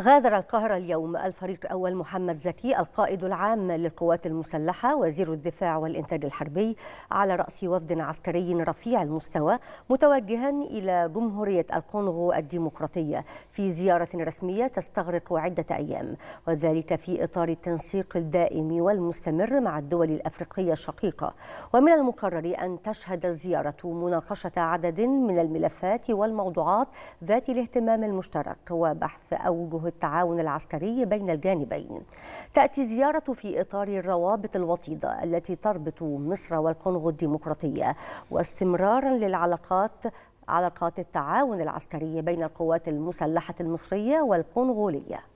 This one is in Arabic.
غادر القاهرة اليوم الفريق الأول محمد زكي القائد العام للقوات المسلحة وزير الدفاع والإنتاج الحربي على رأس وفد عسكري رفيع المستوى متوجها إلى جمهورية الكونغو الديمقراطية في زيارة رسمية تستغرق عدة أيام وذلك في إطار التنسيق الدائم والمستمر مع الدول الأفريقية الشقيقة ومن المقرر أن تشهد الزيارة مناقشة عدد من الملفات والموضوعات ذات الاهتمام المشترك وبحث أوجه التعاون العسكري بين الجانبين تأتي زيارة في إطار الروابط الوطيدة التي تربط مصر والكونغو الديمقراطية واستمرارا للعلاقات علاقات التعاون العسكري بين القوات المسلحة المصرية والكونغولية